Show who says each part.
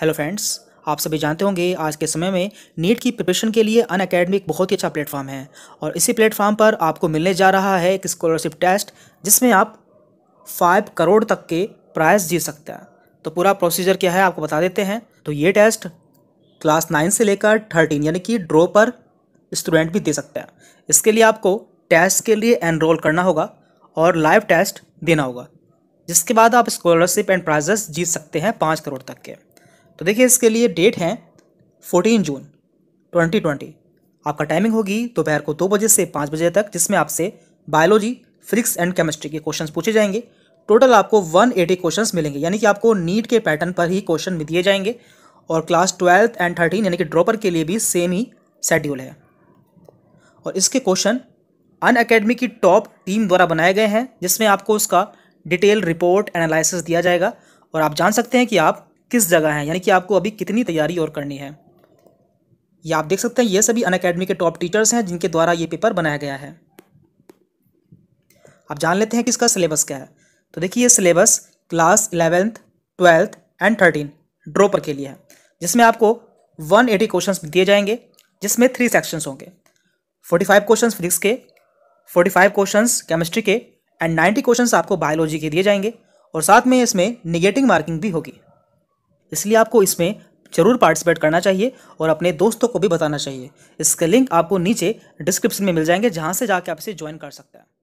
Speaker 1: hello friends आप सभी जानते होंगे आज के समय में नीट की प्रिपरेशन के लिए अन अकेडमिक बहुत ही अच्छा प्लेटफॉर्म है और इसी प्लेटफॉर्म पर आपको मिलने जा रहा है एक स्कॉलरशिप टेस्ट जिसमें आप फाइव करोड़ तक के प्राइस जीत सकते हैं तो पूरा प्रोसीजर क्या है आपको बता देते हैं तो ये टेस्ट क्लास नाइन से लेकर थर्टीन यानी कि ड्रो पर स्टूडेंट भी दे सकते हैं इसके लिए आपको टेस्ट के लिए एनरोल करना होगा और लाइव टेस्ट देना होगा जिसके बाद आप स्कॉलरशिप एंड प्राइजेस जीत सकते हैं पाँच करोड़ तक के तो देखिए इसके लिए डेट है फोर्टीन जून ट्वेंटी ट्वेंटी आपका टाइमिंग होगी दोपहर को दो बजे से पाँच बजे तक जिसमें आपसे बायोलॉजी फिजिक्स एंड केमिस्ट्री के क्वेश्चन पूछे जाएंगे टोटल आपको 180 क्वेश्चन मिलेंगे यानी कि आपको नीट के पैटर्न पर ही क्वेश्चन दिए जाएंगे और क्लास ट्वेल्थ एंड थर्टीन यानी कि ड्रॉपर के लिए भी सेम ही शेड्यूल है और इसके क्वेश्चन अन अकेडमी की टॉप टीम द्वारा बनाए गए हैं जिसमें आपको उसका डिटेल रिपोर्ट एनालिसिस दिया जाएगा और आप जान सकते हैं कि आप किस जगह हैं यानी कि आपको अभी कितनी तैयारी और करनी है ये आप देख सकते हैं ये सभी अन के टॉप टीचर्स हैं जिनके द्वारा ये पेपर बनाया गया है आप जान लेते हैं कि इसका सिलेबस क्या है तो देखिए ये syllabus class eleventh twelfth and thirteen dropper के लिए है जिसमें आपको 180 एटी क्वेश्चन दिए जाएंगे जिसमें थ्री सेक्शंस होंगे 45 क्वेश्चन फिजिक्स के 45 क्वेश्चन केमिस्ट्री के एंड 90 क्वेश्चन आपको बायोलॉजी के दिए जाएंगे और साथ में इसमें निगेटिव मार्किंग भी होगी इसलिए आपको इसमें जरूर पार्टिसिपेट करना चाहिए और अपने दोस्तों को भी बताना चाहिए इसके लिंक आपको नीचे डिस्क्रिप्शन में मिल जाएंगे जहाँ से जाके आप इसे ज्वाइन कर सकते हैं